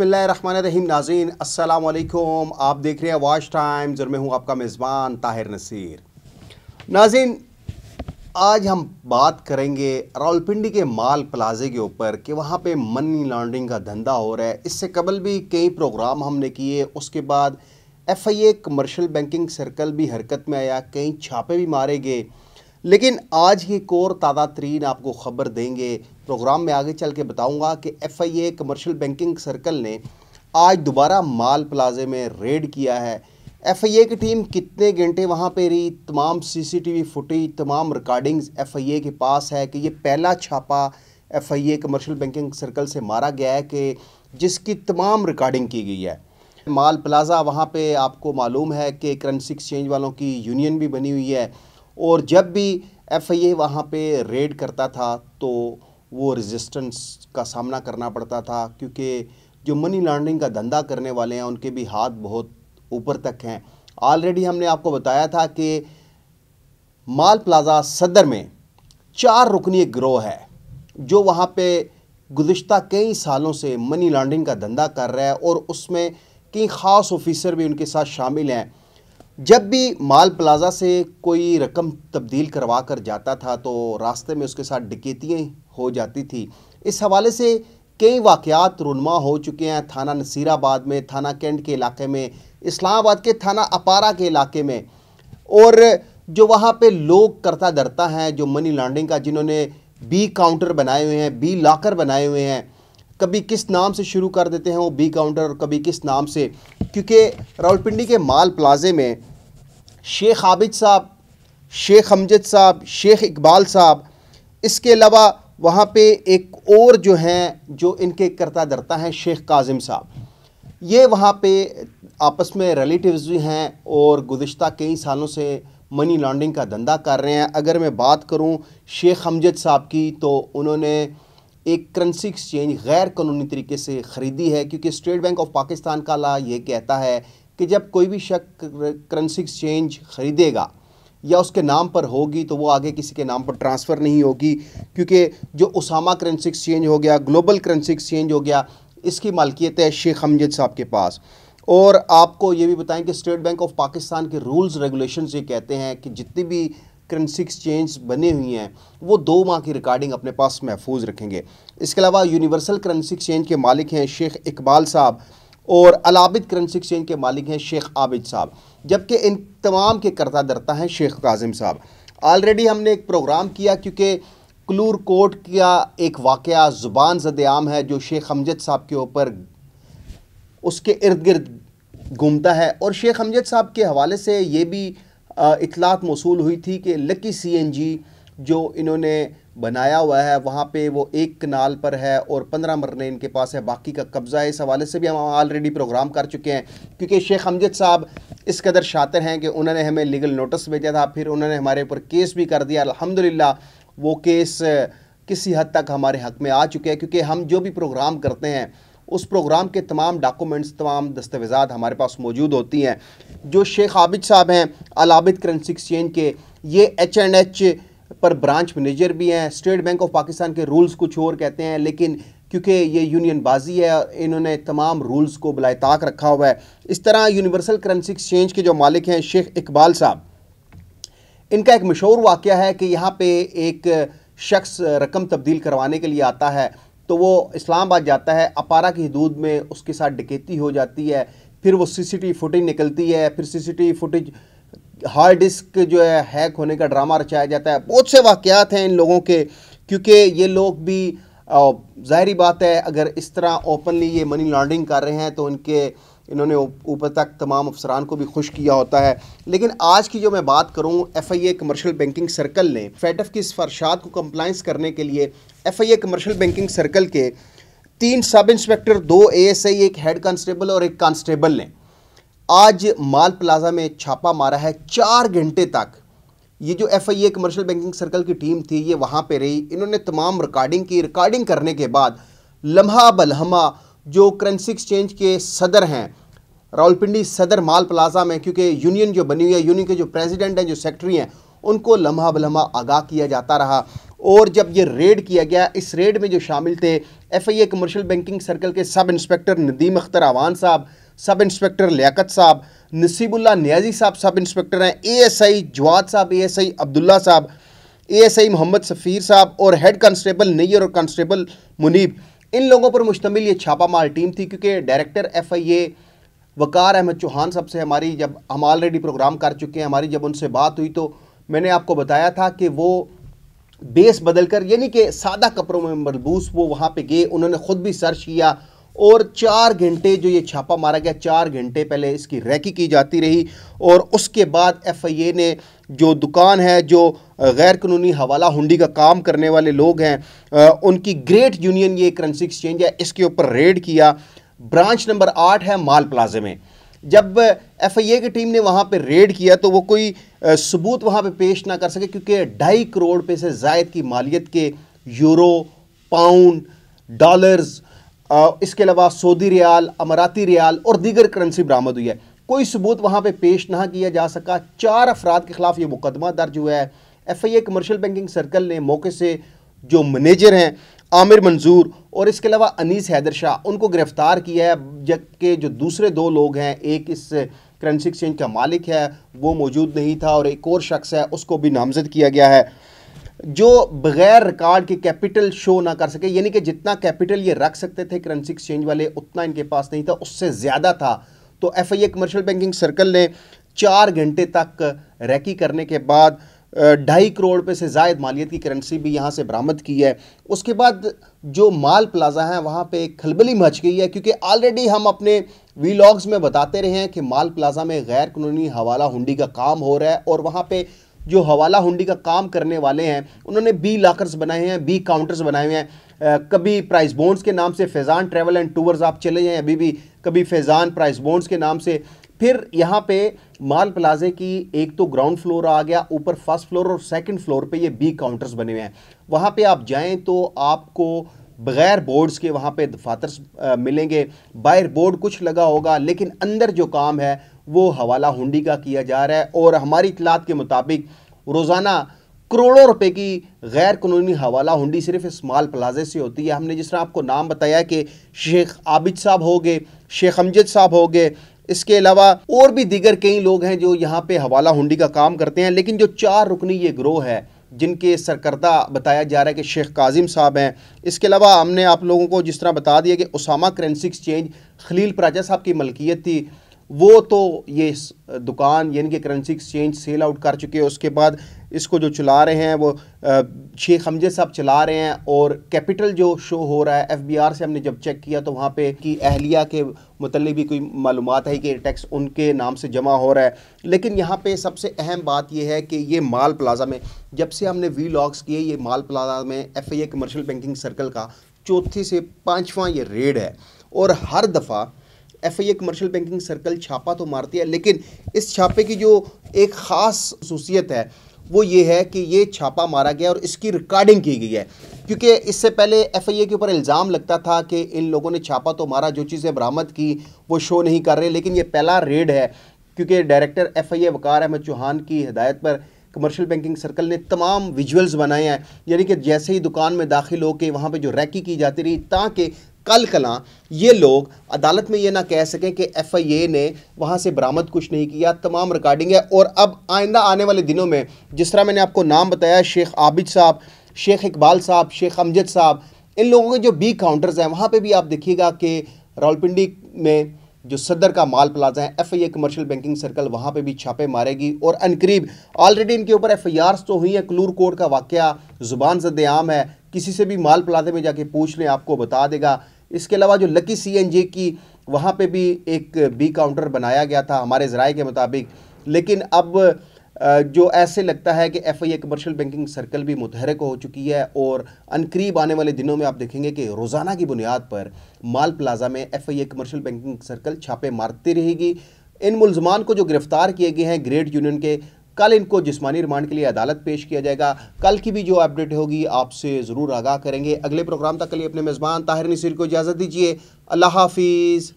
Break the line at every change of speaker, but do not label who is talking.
रहीम नाजीन असल आप देख रहे हैं वाश टाइम्स और मैं हूँ आपका मेज़बान ताहिर नसीर नाजीन आज हम बात करेंगे रावलपिंडी के माल प्लाजे के ऊपर कि वहाँ पे मनी लॉन्ड्रिंग का धंधा हो रहा है इससे कबल भी कई प्रोग्राम हमने किए उसके बाद F I A commercial banking circle भी हरकत में आया कई छापे भी मारे गए लेकिन आज ही कोर तादा तरीन आपको खबर देंगे प्रोग्राम में आगे चल के बताऊँगा कि F I A commercial banking circle ने आज दोबारा माल प्लाजे में रेड किया है एफ आई ए की टीम कितने घंटे वहाँ पे रही तमाम C C T V footage तमाम रिकॉर्डिंग्स एफ आई ए के पास है कि ये पहला छापा F I A commercial banking circle से मारा गया है कि जिसकी तमाम रिकॉर्डिंग की गई है माल प्लाजा वहाँ पे आपको मालूम है कि करेंसी एक्सचेंज वालों की यूनियन भी बनी हुई है और जब भी एफ आई ए वहाँ पर रेड करता था तो वो रेजिस्टेंस का सामना करना पड़ता था क्योंकि जो मनी लॉन्ड्रिंग का धंधा करने वाले हैं उनके भी हाथ बहुत ऊपर तक हैं ऑलरेडी हमने आपको बताया था कि माल प्लाजा सदर में चार रुकनी ग्रोह है जो वहाँ पे गुज्त कई सालों से मनी लॉन्ड्रिंग का धंधा कर रहा है और उसमें कई ख़ास ऑफिसर भी उनके साथ शामिल हैं जब भी माल प्लाजा से कोई रकम तब्दील करवा कर जाता था तो रास्ते में उसके साथ डकैतियाँ हो जाती थी इस हवाले से कई वाकयात रुनमा हो चुके हैं थाना नसीराबाद में थाना कैंट के इलाके में इस्लामाबाद के थाना अपारा के इलाके में और जो वहाँ पे लोग करता धरता हैं जो मनी लॉन्ड्रिंग का जिन्होंने बी काउंटर बनाए हुए हैं बी लॉकर बनाए हुए हैं कभी किस नाम से शुरू कर देते हैं वो बी काउंटर और कभी किस नाम से क्योंकि रावलपिंडी के माल प्लाजे में शेख आबिद साहब शेख अमजद साहब शेख इकबाल साहब इसके अलावा वहाँ पे एक और जो हैं जो इनके करता दरता हैं शेख काजिम साहब ये वहाँ पे आपस में रिलेटिव्स भी हैं और गुज्त कई सालों से मनी लॉन्ड्रिंग का धंधा कर रहे हैं अगर मैं बात करूँ शेख हमजद साहब की तो उन्होंने एक करंसी एक्सचेंज गैर कानूनी तरीके से ख़रीदी है क्योंकि स्टेट बैंक ऑफ पाकिस्तान का ला ये कहता है कि जब कोई भी शख्स करेंसी एक्सचेंज ख़रीदेगा या उसके नाम पर होगी तो वो आगे किसी के नाम पर ट्रांसफ़र नहीं होगी क्योंकि जो उसामा करेंसी एक्सचेंज हो गया ग्लोबल करेंसी एक्सचेंज हो गया इसकी मालकियत है शेख हमजद साहब के पास और आपको ये भी बताएं कि स्टेट बैंक ऑफ पाकिस्तान के रूल्स रेगुलेशन ये कहते हैं कि जितनी भी करेंसी एक्सचेंज बने हुई हैं वो दो माह की रिकॉर्डिंग अपने पास महफूज रखेंगे इसके अलावा यूनिवर्सल करेंसी एक्सचेंज के मालिक हैं शेख इकबाल साहब और अलाबिद करेंसी एक्सचेंज के मालिक हैं शेख आबिद साहब जबकि इन तमाम के करता दरता हैं शेख काजिम साहब ऑलरेडी हमने एक प्रोग्राम किया क्योंकि क्लूर कोट का एक वाक़ ज़ुबान जद आम है जो शेख हमजद साहब के ऊपर उसके इर्द गिर्द घूमता है और शेख हमजद साहब के हवाले से ये भी इतलात मौसू हुई थी कि लकी सी एन जी जो इन्होंने बनाया हुआ है वहाँ पे वो एक कनाल पर है और पंद्रह मरने इनके पास है बाकी का कब्ज़ा है इस हवाले से भी हम ऑलरेडी प्रोग्राम कर चुके हैं क्योंकि शेख हमजद साहब इस कदर शातर हैं कि उन्होंने हमें लीगल नोटिस भेजा था फिर उन्होंने हमारे ऊपर केस भी कर दिया अलहमदिल्ला वो केस किसी हद तक हमारे हक में आ चुके हैं क्योंकि हम जो भी प्रोग्राम करते हैं उस प्रोग्राम के तमाम डॉक्यूमेंट्स तमाम दस्तावेज़ा हमारे पास मौजूद होती हैं जो शेख आबिद साहब हैं अलाबिद करेंसी एक्सचेंज के ये एच एंड एच पर ब्रांच मैनेजर भी हैं स्टेट बैंक ऑफ पाकिस्तान के रूल्स कुछ और कहते हैं लेकिन क्योंकि ये यूनियन बाजी है इन्होंने तमाम रूल्स को बलाए ताक रखा हुआ है इस तरह यूनिवर्सल करेंसी एक्सचेंज के जो मालिक हैं शेख इकबाल साहब इनका एक मशहूर वाक़ है कि यहाँ पे एक शख्स रकम तब्दील करवाने के लिए आता है तो वो इस्लामाबाद जाता है अपारा की हदूद में उसके साथ डकैती हो जाती है फिर वो सीसीटीवी फुटेज निकलती है फिर सीसीटीवी फुटेज हार्ड डिस्क जो है हैक होने का ड्रामा रचाया जाता है बहुत से वाक़ात हैं इन लोगों के क्योंकि ये लोग भी ज़ाहरी बात है अगर इस तरह ओपनली ये मनी लॉन्ड्रिंग कर रहे हैं तो उनके इन्होंने ऊपर तक तमाम अफसरान को भी खुश किया होता है लेकिन आज की जो मैं बात करूँ F I A commercial banking circle ने फेटफ की सिफारशात को कम्प्लाइंस करने के लिए F I A commercial banking circle के तीन सब इंस्पेक्टर दो ए एस आई एक हेड कांस्टेबल और एक कांस्टेबल ने आज माल प्लाजा में छापा मारा है चार घंटे तक ये जो F I A commercial banking circle की टीम थी ये वहाँ पे रही इन्होंने तमाम रिकॉर्डिंग की रिकॉर्डिंग करने के बाद लम्हा बलहमा जो करेंसी एक्सचेंज के सदर हैं रावलपिंडी सदर माल प्लाजा में क्योंकि यूनियन जो बनी हुई है यूनियन के जो प्रेसिडेंट हैं जो सेक्रेटरी हैं उनको लम्हा बलम्हा आगाह किया जाता रहा और जब ये रेड किया गया इस रेड में जो शामिल थे F I A commercial banking circle के सब इंस्पेक्टर नदीम अख्तर आवान साहब सब इंस्पेक्टर लियाकत साहब नसीबुल्ला न्याजी साहब सब इंस्पेक्टर हैं एएसआई जवाद साहब एएसआई अब्दुल्ला साहब एएसआई मोहम्मद सफ़ीर साहब और हेड कांस्टेबल नैयर और कांस्टेबल मुनीब इन लोगों पर मुश्तमिल ये छापामार टीम थी क्योंकि director F I A Waqar Ahmed Chauhan साहब से हमारी जब हम ऑलरेडी प्रोग्राम कर चुके हैं हमारी जब उनसे बात हुई तो मैंने आपको बताया था कि वो बेस बदल कर यानी कि सादा कपड़ों में मलबूस वो वहाँ पर गए उन्होंने ख़ुद भी सर्च किया और चार घंटे जो ये छापा मारा गया चार घंटे पहले इसकी रैकी की जाती रही और उसके बाद एफआईए ने जो दुकान है जो गैर कानूनी हवाला हुंडी का काम करने वाले लोग हैं उनकी ग्रेट यूनियन ये करेंसी एक्सचेंज है इसके ऊपर रेड किया ब्रांच नंबर आठ है माल प्लाजे में जब एफ आई ए की टीम ने वहाँ पर रेड किया तो वो कोई सबूत वहाँ पर पे पेश ना कर सके क्योंकि ढाई करोड़ रुपये से जायद की मालियत के यूरो पाउंड डॉलर्स इसके अलावा सऊदी रियाल अमराती रियाल और दीगर करेंसी बरामद हुई है कोई सबूत वहाँ पे पेश ना किया जा सका चार अफराद के खिलाफ ये मुकदमा दर्ज हुआ है F I A commercial banking circle ने मौके से जो मैनेजर हैं आमिर मंजूर और इसके अलावा अनीस हैदर शाह उनको गिरफ्तार किया है जबकि जो दूसरे दो लोग हैं एक इस करेंसी एक्सचेंज का मालिक है वो मौजूद नहीं था और एक और शख्स है उसको भी नामजद किया गया है जो बगैर रिकॉर्ड के कैपिटल शो ना कर सके यानी कि जितना कैपिटल ये रख सकते थे करेंसी एक्सचेंज वाले उतना इनके पास नहीं था उससे ज़्यादा था तो F I A commercial banking circle ने चार घंटे तक रैकी करने के बाद ढाई करोड़ रुपये से जायद मालियत की करेंसी भी यहाँ से बरामद की है उसके बाद जो माल प्लाजा है वहाँ पर खलबली मच गई है क्योंकि ऑलरेडी हम अपने वीलॉग्स में बताते रहे हैं कि माल प्लाजा में गैर कानूनी हवाला हुंडी का काम हो रहा है और वहाँ पर जो हवाला हुंडी का काम करने वाले हैं उन्होंने बी लाकर्स बनाए हैं बी काउंटर्स बनाए हुए हैं कभी प्राइस बोन्स के नाम से फैज़ान ट्रैवल एंड टूर्स आप चले जाएँ अभी भी कभी फैज़ान प्राइस बोन्स के नाम से फिर यहाँ पे माल प्लाजे की एक तो ग्राउंड फ्लोर आ गया ऊपर फर्स्ट फ्लोर और सेकंड फ्लोर पे ये बी काउंटर्स बने हुए हैं वहाँ पे आप जाएं तो आपको बग़ैर बोर्ड्स के वहाँ पे दफातर मिलेंगे बाहर बोर्ड कुछ लगा होगा लेकिन अंदर जो काम है वो हवाला हुंडी का किया जा रहा है और हमारी इतलात के मुताबिक रोज़ाना करोड़ों रुपए की गैर कानूनी हवाला हुंडी सिर्फ इस माल प्लाजे से होती है हमने जिस तरह आपको नाम बताया कि शेख आबिद साहब हो गए शेख अमजद साहब हो गए इसके अलावा और भी दीगर कई लोग हैं जो यहाँ पे हवाला हुंडी का काम करते हैं लेकिन जो चार रुकनी ये ग्रोह है जिनके सरकर्दा बताया जा रहा है कि शेख काजिम साहब हैं इसके अलावा हमने आप लोगों को जिस तरह बता दिया कि Usama currency exchange Khalil plaza साहब की मलकियत थी वो तो ये दुकान यानी कि करेंसी एक्सचेंज सेल आउट कर चुके हैं उसके बाद इसको जो चला रहे हैं वो शेख हमजे साहब चला रहे हैं और कैपिटल जो शो हो रहा है एफबीआर से हमने जब चेक किया तो वहाँ पे कि अहलिया के मतलब भी कोई मालूम है कि टैक्स उनके नाम से जमा हो रहा है लेकिन यहाँ पे सबसे अहम बात यह है कि ये माल प्लाजा में जब से हमने वी लॉग्स किए ये माल प्लाजा में F I commercial banking circle का चौथी से पाँचवा ये रेड है और हर दफ़ा एफआईए कमर्शियल बैंकिंग सर्कल छापा तो मारती है लेकिन इस छापे की जो एक ख़ास खसूसियत है वो ये है कि ये छापा मारा गया और इसकी रिकॉर्डिंग की गई है क्योंकि इससे पहले एफआईए के ऊपर इल्ज़ाम लगता था कि इन लोगों ने छापा तो मारा जो चीज़ें बरामद की वो शो नहीं कर रहे लेकिन ये पहला रेड है क्योंकि डायरेक्टर एफआईए वकार अहमद चौहान की हिदायत पर कमर्शियल बैंकिंग सर्कल ने तमाम विजुअल्स बनाए हैं यानी कि जैसे ही दुकान में दाखिल हो के वहाँ पर जो रैकी की जाती रही ताकि कल कला ये लोग अदालत में ये ना कह सकें कि एफ आई ए ने वहाँ से बरामद कुछ नहीं किया तमाम रिकॉर्डिंग है और अब आइंदा आने वाले दिनों में जिस तरह मैंने आपको नाम बताया शेख आबिद साहब शेख इकबाल साहब शेख अमजद साहब इन लोगों के जो बी काउंटर्स हैं वहाँ पर भी आप देखिएगा कि रावलपिंडी में जो सदर का माल प्लाजा है F I A commercial banking circle वहाँ पे भी छापे मारेगी और अनकरीब ऑलरेडी इनके ऊपर एफ आई तो हुई है क्लूर कोर्ट का वाक्य ज़ुबान जद आम है किसी से भी माल प्लाजे में जाके पूछ लें आपको बता देगा इसके अलावा जो लकी सी एन जे की वहाँ पर भी एक बी काउंटर बनाया गया था हमारे ज़राए के मुताबिक लेकिन अब जो ऐसे लगता है कि F I A commercial banking circle भी मुतहरक हो चुकी है और अनकरीब आने वाले दिनों में आप देखेंगे कि रोज़ाना की बुनियाद पर माल प्लाजा में F I A commercial banking circle छापे मारती रहेगी इन मुलजमान को जो गिरफ्तार किए गए हैं ग्रेट यूनियन के कल इनको जिसमानी रिमांड के लिए अदालत पेश किया जाएगा कल की भी जो अपडेट होगी आपसे ज़रूर आगाह करेंगे अगले प्रोग्राम तक के लिए अपने मेज़बान ताहिर नसीर को इजाज़त दीजिए अल्लाह हाफिज़